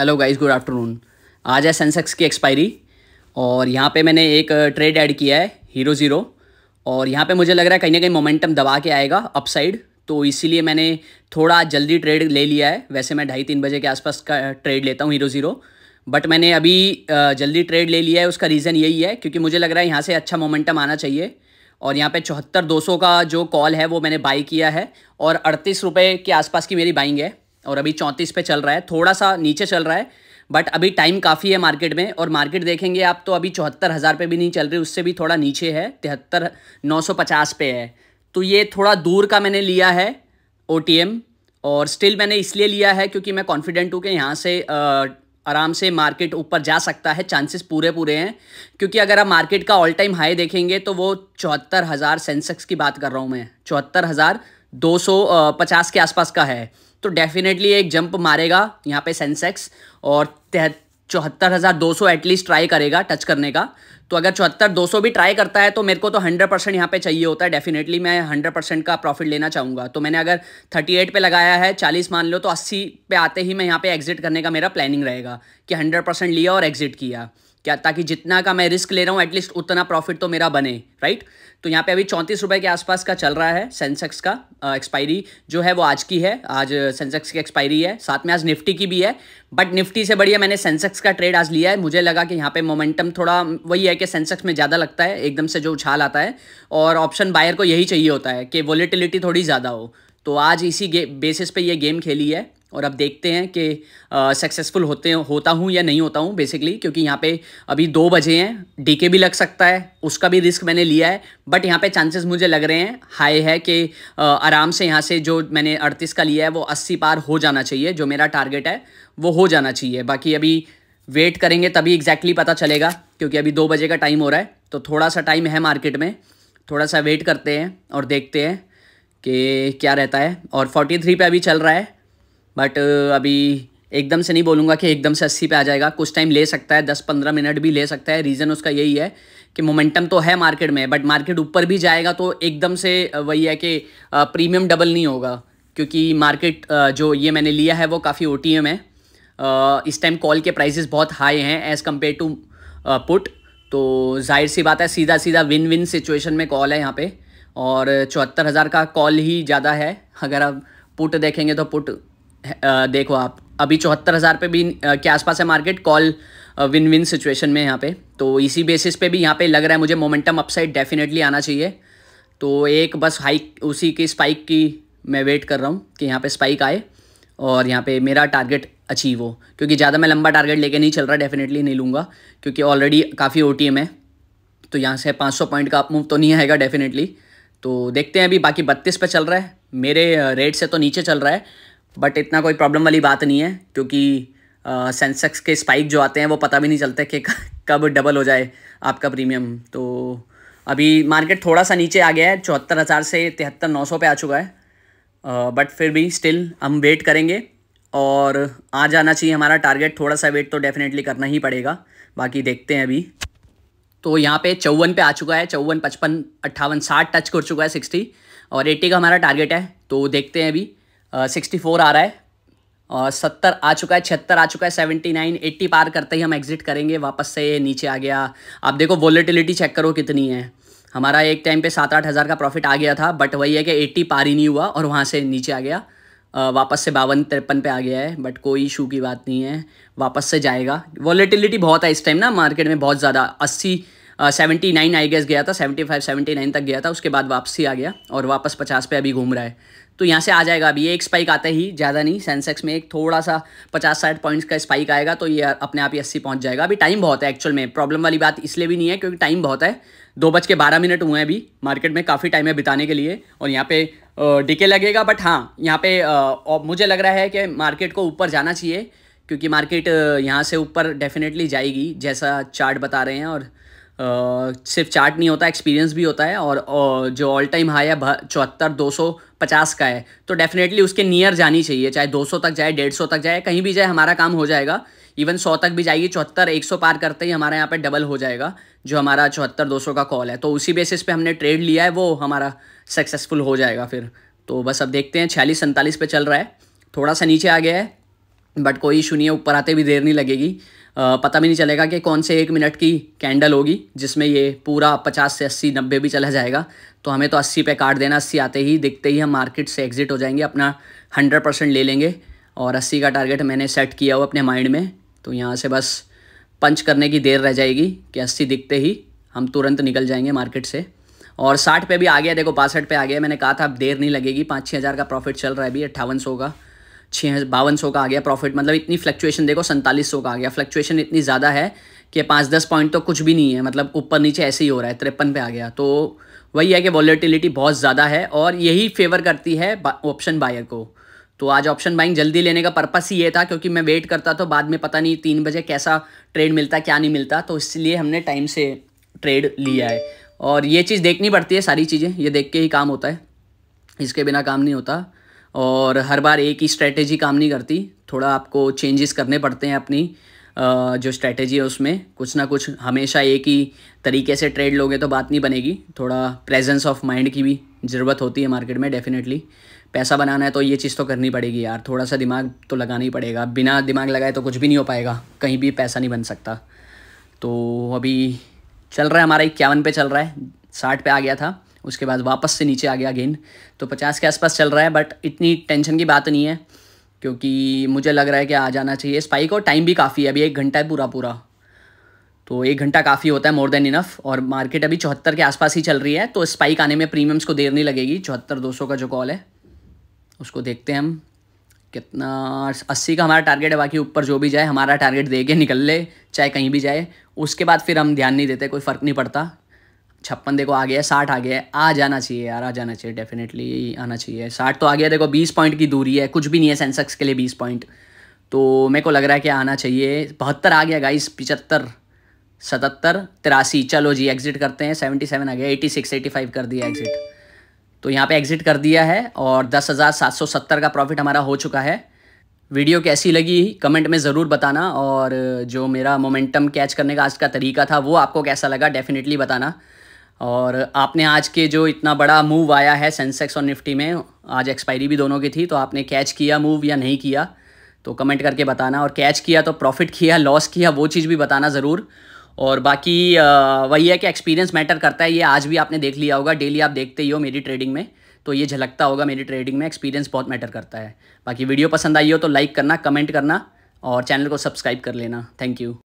hello guys good afternoon आज है Sensex की एक्सपायरी और यहाँ पे मैंने एक ट्रेड uh, ऐड किया है हीरो ज़ीरो और यहाँ पे मुझे लग रहा है कहीं ना कहीं मोमेंटम दबा के आएगा अपसाइड तो इसीलिए मैंने थोड़ा जल्दी ट्रेड ले लिया है वैसे मैं ढाई तीन बजे के आसपास का ट्रेड uh, लेता हूँ हीरो ज़ीरो बट मैंने अभी uh, जल्दी ट्रेड ले लिया है उसका रीज़न यही है क्योंकि मुझे लग रहा है यहाँ से अच्छा मोमेंटम आना चाहिए और यहाँ पे चौहत्तर दो सौ का जो कॉल है वो मैंने बाई किया है और अड़तीस रुपये के आसपास की मेरी बाइंग है और अभी चौंतीस पे चल रहा है थोड़ा सा नीचे चल रहा है बट अभी टाइम काफ़ी है मार्केट में और मार्केट देखेंगे आप तो अभी चौहत्तर हज़ार पे भी नहीं चल रही उससे भी थोड़ा नीचे है तिहत्तर नौ सौ पचास पे है तो ये थोड़ा दूर का मैंने लिया है ओ और स्टिल मैंने इसलिए लिया है क्योंकि मैं कॉन्फिडेंट हूँ कि यहाँ से आराम से मार्केट ऊपर जा सकता है चांसेस पूरे पूरे हैं क्योंकि अगर आप मार्केट का ऑल टाइम हाई देखेंगे तो वो चौहत्तर हज़ार सेंसेक्स की बात कर रहा हूँ मैं चौहत्तर हज़ार दो सौ पचास के आसपास का है तो डेफिनेटली एक जंप मारेगा यहाँ पे सेंसेक्स और चौहत्तर हज़ार दो सौ एटलीस्ट ट्राई करेगा टच करने का तो अगर चौहत्तर दो सौ भी ट्राई करता है तो मेरे को तो हंड्रेड परसेंट यहाँ पे चाहिए होता है डेफिनेटली मैं हंड्रेड परसेंट का प्रॉफिट लेना चाहूँगा तो मैंने अगर थर्टी एट पर लगाया है चालीस मान लो तो अस्सी पे आते ही मैं यहाँ पे एग्जिट करने का मेरा प्लानिंग रहेगा कि हंड्रेड परसेंट लिया और एग्जिट किया क्या ताकि जितना का मैं रिस्क ले रहा हूँ एटलीस्ट उतना प्रॉफिट तो मेरा बने राइट तो यहाँ पे अभी चौंतीस रुपये के आसपास का चल रहा है सेंसेक्स का एक्सपायरी जो है वो आज की है आज सेंसेक्स की एक्सपायरी है साथ में आज निफ्टी की भी है बट निफ्टी से बढ़िया मैंने सेंसेक्स का ट्रेड आज लिया है मुझे लगा कि यहाँ पे मोमेंटम थोड़ा वही है कि सेंसेक्स में ज़्यादा लगता है एकदम से जो उछाल आता है और ऑप्शन बायर को यही चाहिए होता है कि वॉलीटिलिटी थोड़ी ज़्यादा हो तो आज इसी बेसिस पे ये गेम खेली है और अब देखते हैं कि सक्सेसफुल होते होता हूँ या नहीं होता हूँ बेसिकली क्योंकि यहाँ पे अभी दो बजे हैं डीके भी लग सकता है उसका भी रिस्क मैंने लिया है बट यहाँ पे चांसेस मुझे लग रहे हैं हाई है कि आराम से यहाँ से जो मैंने अड़तीस का लिया है वो अस्सी पार हो जाना चाहिए जो मेरा टारगेट है वो हो जाना चाहिए बाकी अभी वेट करेंगे तभी एग्जैक्टली exactly पता चलेगा क्योंकि अभी दो बजे का टाइम हो रहा है तो थोड़ा सा टाइम है मार्केट में थोड़ा सा वेट करते हैं और देखते हैं कि क्या रहता है और फोर्टी पे अभी चल रहा है बट uh, अभी एकदम से नहीं बोलूँगा कि एकदम से अस्सी पे आ जाएगा कुछ टाइम ले सकता है दस पंद्रह मिनट भी ले सकता है रीज़न उसका यही है कि मोमेंटम तो है मार्केट में बट मार्केट ऊपर भी जाएगा तो एकदम से uh, वही है कि प्रीमियम uh, डबल नहीं होगा क्योंकि मार्केट जो ये मैंने लिया है वो काफ़ी ओ टी है इस टाइम कॉल के प्राइजेस बहुत हाई हैं एज़ कम्पेयर टू पुट तो जाहिर सी बात है सीधा सीधा विन विन सिचुएशन में कॉल है यहाँ पे और चौहत्तर हज़ार का कॉल ही ज़्यादा है अगर आप पुट देखेंगे तो पुट देखो आप अभी चौहत्तर हज़ार पे भी के आसपास है market call win win situation में यहाँ पे तो इसी बेसिस पे भी यहाँ पे लग रहा है मुझे मोमेंटम अपसाइड डेफिनेटली आना चाहिए तो एक बस हाइक उसी की स्पाइक की मैं वेट कर रहा हूँ कि यहाँ पे स्पाइक आए और यहाँ पे मेरा टारगेट अचीव हो क्योंकि ज़्यादा मैं लंबा टारगेट लेके नहीं चल रहा डेफिनेटली नहीं लूँगा क्योंकि ऑलरेडी काफ़ी ओ है तो यहाँ से पाँच पॉइंट का मूव तो नहीं आएगा डेफिनेटली तो देखते हैं अभी बाकी बत्तीस पर चल रहा है मेरे रेट से तो नीचे चल रहा है बट इतना कोई प्रॉब्लम वाली बात नहीं है क्योंकि सेंसेक्स के स्पाइक जो आते हैं वो पता भी नहीं चलते कि कब डबल हो जाए आपका प्रीमियम तो अभी मार्केट थोड़ा सा नीचे आ गया है चौहत्तर हज़ार से तिहत्तर नौ सौ पर आ चुका है बट फिर भी स्टिल हम वेट करेंगे और आ जाना चाहिए हमारा टारगेट थोड़ा सा वेट तो डेफिनेटली करना ही पड़ेगा बाकी देखते हैं अभी तो यहाँ पे चौवन पे आ चुका है चौवन पचपन अट्ठावन साठ टच कर चुका है सिक्सटी और एट्टी का हमारा टारगेट है तो देखते हैं अभी सिक्सटी फोर आ रहा है और सत्तर आ चुका है छिहत्तर आ चुका है सेवेंटी नाइन एट्टी पार करते ही हम एग्जिट करेंगे वापस से नीचे आ गया आप देखो वॉलेटिलिटी चेक करो कितनी है हमारा एक टाइम पे सात आठ हज़ार का प्रॉफिट आ गया था बट वही है कि एट्टी पार ही नहीं हुआ और वहाँ से नीचे आ गया वापस से बावन तिरपन पे आ गया है बट कोई इशू की बात नहीं है वापस से जाएगा वॉलेटिलिटी बहुत है इस टाइम ना मार्केट में बहुत ज़्यादा अस्सी सेवेंटी नाइन आई गेस गया था सेवेंटी फाइव सेवेंटी नाइन तक गया था उसके बाद वापसी आ गया और वापस पचास पे अभी घूम रहा है तो यहाँ से आ जाएगा अभी ये एक स्पाइक आता ही ज़्यादा नहीं सेंसेक्स में एक थोड़ा सा पचास साठ पॉइंट्स का स्पाइक आएगा तो ये अपने आप ही अस्सी पहुँच जाएगा अभी टाइम बहुत है एक्चुअल में प्रॉब्लम वाली बात इसलिए भी नहीं है क्योंकि टाइम बहुत है दो बज के बारह मिनट हुए हैं अभी मार्केट में काफ़ी टाइम है बिताने के लिए और यहाँ पे डिके लगेगा बट हाँ यहाँ पे मुझे लग रहा है कि मार्केट को ऊपर जाना चाहिए क्योंकि मार्केट यहाँ से ऊपर डेफिनेटली जाएगी जैसा चार्ट बता रहे हैं और सिर्फ चार्ट नहीं होता एक्सपीरियंस भी होता है और, आ, जो ऑल टाइम हाई है चौहत्तर दो सौ पचास का है तो डेफिनेटली उसके नियर जानी चाहिए चाहे दो सौ तक जाए डेढ़ सौ तक जाए कहीं भी जाए हमारा काम हो जाएगा इवन सौ तक भी जाएगी चौहत्तर एक सौ पार करते ही हमारे यहाँ पे डबल हो जाएगा जो हमारा चौहत्तर दो सौ का कॉल है तो उसी बेसिस पे हमने ट्रेड लिया है वो हमारा सक्सेसफुल हो जाएगा फिर तो बस अब देखते हैं छियालीस सैंतालीस पे चल रहा है थोड़ा सा नीचे आ गया है बट कोई इशू नहीं है ऊपर आते भी देर नहीं लगेगी पता भी नहीं चलेगा कि कौन से एक मिनट की कैंडल होगी जिसमें ये पूरा पचास से अस्सी नब्बे भी चला जाएगा तो हमें तो अस्सी पे काट देना अस्सी आते ही दिखते ही हम मार्केट से एग्ज़िट हो जाएंगे अपना हंड्रेड परसेंट ले लेंगे और अस्सी का टारगेट मैंने सेट किया हुआ अपने माइंड में तो यहाँ से बस पंच करने की देर रह जाएगी कि अस्सी दिखते ही हम तुरंत निकल जाएंगे मार्केट से और साठ पे भी आ गया देखो बासठ पे आ गया मैंने कहा था अब देर नहीं लगेगी पाँच छः हज़ार का प्रॉफिट चल रहा है अभी अट्ठावन सौ का छः बावन सौ का आ गया प्रॉफिट मतलब इतनी फ्लक्चुएशन देखो सैंतालीस सौ का आ गया फ्लक्चुएशन इतनी ज़्यादा है कि पाँच दस पॉइंट तो कुछ भी नहीं है मतलब ऊपर नीचे ऐसे ही हो रहा है तिरपन पे आ गया तो वही है कि वॉलेटिलिटी बहुत ज़्यादा है और यही फेवर करती है ऑप्शन बायर को तो आज ऑप्शन बाइंग जल्दी लेने का पर्पस ही ये था क्योंकि मैं वेट करता तो बाद में पता नहीं तीन बजे कैसा ट्रेड मिलता क्या नहीं मिलता तो इसलिए हमने टाइम से ट्रेड लिया है और ये चीज़ देखनी पड़ती है सारी चीज़ें ये देख के ही काम होता है इसके बिना काम नहीं होता और हर बार एक ही स्ट्रैटेजी काम नहीं करती थोड़ा आपको चेंजेस करने पड़ते हैं अपनी जो स्ट्रैटेजी है उसमें कुछ ना कुछ हमेशा एक ही तरीके से ट्रेड लोगे तो बात नहीं बनेगी थोड़ा प्रेजेंस ऑफ माइंड की भी ज़रूरत होती है मार्केट में डेफिनेटली पैसा बनाना है तो ये चीज़ तो करनी पड़ेगी यार थोड़ा सा दिमाग तो लगाना ही पड़ेगा बिना दिमाग लगाए तो कुछ भी नहीं हो पाएगा कहीं भी पैसा नहीं बन सकता तो अभी चल रहा है हमारा इक्यावन पे चल रहा है साठ पे आ गया था उसके बाद वापस से नीचे आ गया गेंद तो पचास के आसपास चल रहा है बट इतनी टेंशन की बात नहीं है क्योंकि मुझे लग रहा है कि आ जाना चाहिए स्पाइक और टाइम भी काफ़ी है अभी एक घंटा है पूरा पूरा तो एक घंटा काफ़ी होता है मोर देन इनफ और मार्केट अभी चौहत्तर के आसपास ही चल रही है तो स्पाइक आने में प्रीमियम्स को देर नहीं लगेगी चौहत्तर दो का जो कॉल है उसको देखते हैं हम कितना अस्सी का हमारा टारगेट है बाकी ऊपर जो भी जाए हमारा टारगेट दे के निकल ले चाहे कहीं भी जाए उसके बाद फिर हम ध्यान नहीं देते कोई फ़र्क नहीं पड़ता छप्पन देखो आ गया है साठ आ गया है आ जाना चाहिए यार आ जाना चाहिए डेफिनेटली आना चाहिए साठ तो आ गया देखो बीस पॉइंट की दूरी है कुछ भी नहीं है सेंसेक्स के लिए बीस पॉइंट तो मेरे को लग रहा है कि आना चाहिए बहत्तर आ गया गाइस पिचहत्तर सतहत्तर तिरासी चलो जी एग्ज़िट करते हैं सेवेंटी सेवन आ गया एटी सिक्स एटी फाइव कर दिया एग्ज़िट तो यहाँ पे एग्ज़िट कर दिया है और दस हज़ार सात सौ सत्तर का प्रॉफिट हमारा हो चुका है वीडियो कैसी लगी कमेंट में ज़रूर बताना और जो मेरा मोमेंटम कैच करने का आज का तरीका था वो आपको कैसा लगा डेफिनेटली बताना और आपने आज के जो इतना बड़ा मूव आया है सेंसेक्स और निफ्टी में आज एक्सपायरी भी दोनों की थी तो आपने कैच किया मूव या नहीं किया तो कमेंट करके बताना और कैच किया तो प्रॉफिट किया लॉस किया वो चीज़ भी बताना ज़रूर और बाकी वही है कि एक्सपीरियंस मैटर करता है ये आज भी आपने देख लिया होगा डेली आप देखते ही हो मेरी ट्रेडिंग में तो ये झलकता होगा मेरी ट्रेडिंग में एक्सपीरियंस बहुत मैटर करता है बाकी वीडियो पसंद आई हो तो लाइक करना कमेंट करना और चैनल को सब्सक्राइब कर लेना थैंक यू